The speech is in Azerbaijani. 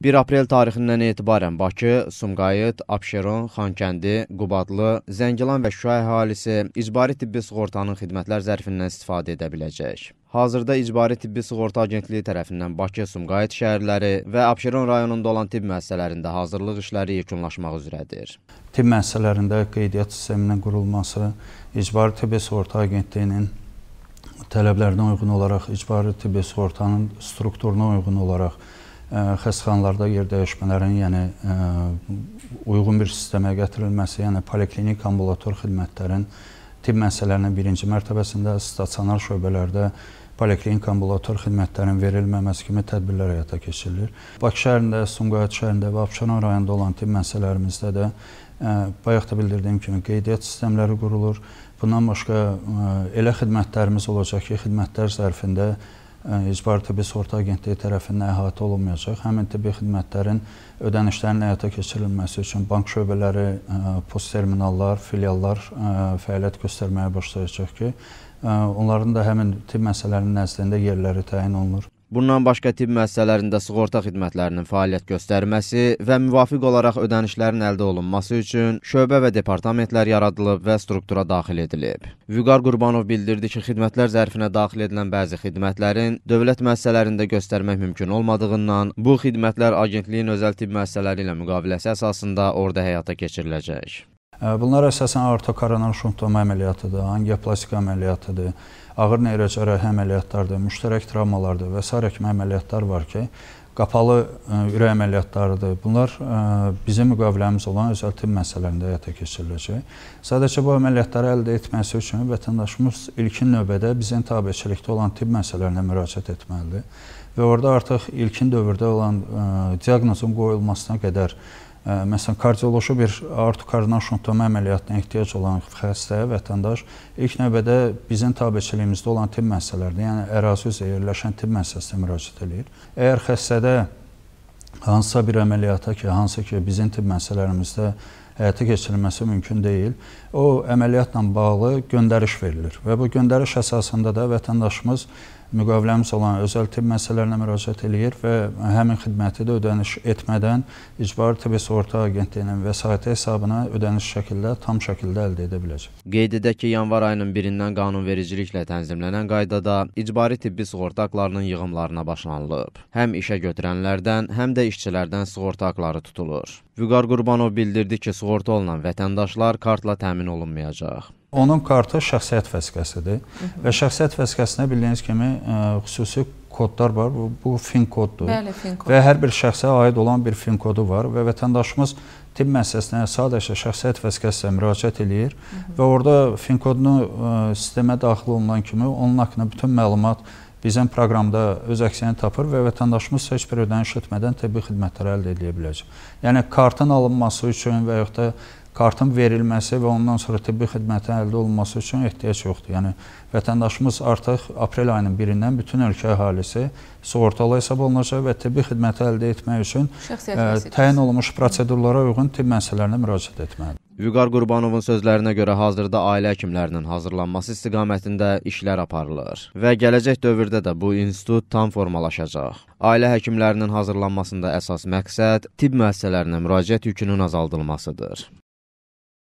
1 aprel tarixindən etibarən Bakı, Sumqayıt, Abşeron, Xankəndi, Qubadlı, Zəngilan və Şuşa əhalisi icbari tibbi sığortanın xidmətlər zərfindən istifadə edə biləcək. Hazırda İcbari Tibbi Sığorta Agentliyi tərəfindən Bakı, Sumqayıt şəhərləri və Abşeron rayonunda olan tibb müəssisələrində hazırlıq işləri yekunlaşmaq üzrədir. Tibb müəssisələrində qeydiyyat sisteminin qurulması, İcbari Tibbi Sığorta Agentliyinin tələblərinə uyğun olaraq İcbari Tibbi Sığortanın strukturuna uyğun olaraq xəstəxanalarda yerdəyişmələrin, yəni uyğun bir sistemə gətirilməsi, yəni poliklinik ambulator xidmətlərin tibb müəssisələrinin birinci mərtəbəsində stasionar şöbələrdə poliklinik ambulator xidmətlərin verilməməsi kimi tədbirlər həyata keçirilir. Bakı şəhərində, Sumqayıt şəhərində və Abşeron rayonunda olan tibb müəssisələrimizdə də bayaq da bildirdiyim kimi qeydiyyat sistemləri qurulur. Bundan başqa elə xidmətlərimiz olacaq ki, xidmətlər zərfində İcbari Tibbi Sığorta Agentliyi tərəfindən əhatə olunmayacaq. Həmin tibbi xidmətlərin ödənişlərinin həyata keçirilməsi üçün bank şöbələri, post terminallar, filiallar fəaliyyət göstərməyə başlayacaq ki, onların da həmin tibb məsələlərinin nəzdində yerləri təyin olunur. Bundan başqa tibb müəssisələrində sığorta xidmətlərinin fəaliyyət göstərməsi və müvafiq olaraq ödənişlərin əldə olunması üçün şöbə və departamentlər yaradılıb və struktura daxil edilib. Vüqar Qurbanov bildirdi ki, xidmətlər zərfinə daxil edilən bəzi xidmətlərin dövlət müəssisələrində göstərmək mümkün olmadığından bu xidmətlər agentliyin özəl tibb müəssisələri ilə müqaviləsi əsasında orada həyata keçiriləcək. Bunlar əsasən artokoronar şuntlama əməliyyatıdır, angioplastik əməliyyatıdır, ağır neyrocərəhi əməliyyatlardır, müştərək travmalardır və s. kimi əməliyyatlar var ki, qapalı ürək əməliyyatlarıdır. Bunlar bizim müqaviləmiz olan özəl tibb məsələlərində həyata keçiriləcək. Sadəcə bu əməliyyatları əldə etməsi üçün vətəndaşımız ilkin növbədə bizim tabiçilikdə olan tibb məsələlərinə müraciət etməlidir və orada artıq ilkin dövrdə olan diaqnozun qoyulmasına qədər Məsələn, kardioloji bir artokardial şontoma əməliyyatına ehtiyac olan xəstə, vətəndaş ilk növbədə bizim tabeçiliyimizdə olan tibb müəssisələrdə, yəni ərazi üzrə yerləşən tibb müəssisəsinə müraciət eləyir. Əgər xəstədə hansısa bir əməliyyata ki, hansı ki bizim tibb müəssisələrimizdə həyata keçirilməsi mümkün deyil. O əməliyyatla bağlı göndəriş verilir və bu göndəriş əsasında da vətəndaşımız müqaviləmiz olan özəl tibb məsələlərinə müraciət eləyir və həmin xidməti də ödəniş etmədən İcbari Tibbi Sığorta Agentliyinin vəsaiti hesabına ödəniş şəkildə tam şəkildə əldə edə biləcək. Qeyd edək ki, yanvar ayının 1-dən qanunvericiliklə tənzimlənən qaydada icbari tibbi sığorta haqlarının yığımlarına başlanılıb. Həm işə götürənlərdən, həm də işçilərdən sığorta haqları tutulur. Vüqar Qurbanov bildirdi ki, sığorta olunan vətəndaşlar kartla təmin olunmayacaq. Onun kartı şəxsiyyət vəsiqəsidir və şəxsiyyət vəsiqəsinə bildiyiniz kimi ə, e, xüsusi kodlar var. Bu, bu fin koddur. Bəli, fin kod. Və hər bir şəxsə aid olan bir fin kodu var və vətəndaşımız tibb müəssisəsinə sadəcə şəxsiyyət vəsiqəsinə müraciət eləyir Hı -hı. və orada fin kodunu ə, e, sistemə daxil olunan kimi onun haqqında bütün məlumat bizim proqramda öz əksini tapır və vətəndaşımız heç bir ödəniş etmədən tibbi xidmətlər əldə edə biləcək. Yəni kartın alınması üçün və yaxud da kartın verilməsi və ondan sonra tibbi xidmətin əldə olunması üçün ehtiyac yoxdur. Yəni vətəndaşımız artıq aprel ayının 1-dən bütün ölkə əhalisi sığortalı hesab olunacaq və tibbi xidməti əldə etmək üçün ə, e, təyin olunmuş prosedurlara uyğun tibb müəssisələrinə müraciət etməlidir. Vüqar Qurbanovun sözlərinə görə hazırda ailə həkimlərinin hazırlanması istiqamətində işlər aparılır və gələcək dövrdə də bu institut tam formalaşacaq. Ailə həkimlərinin hazırlanmasında əsas məqsəd tibb müəssisələrinə müraciət yükünün azaldılmasıdır.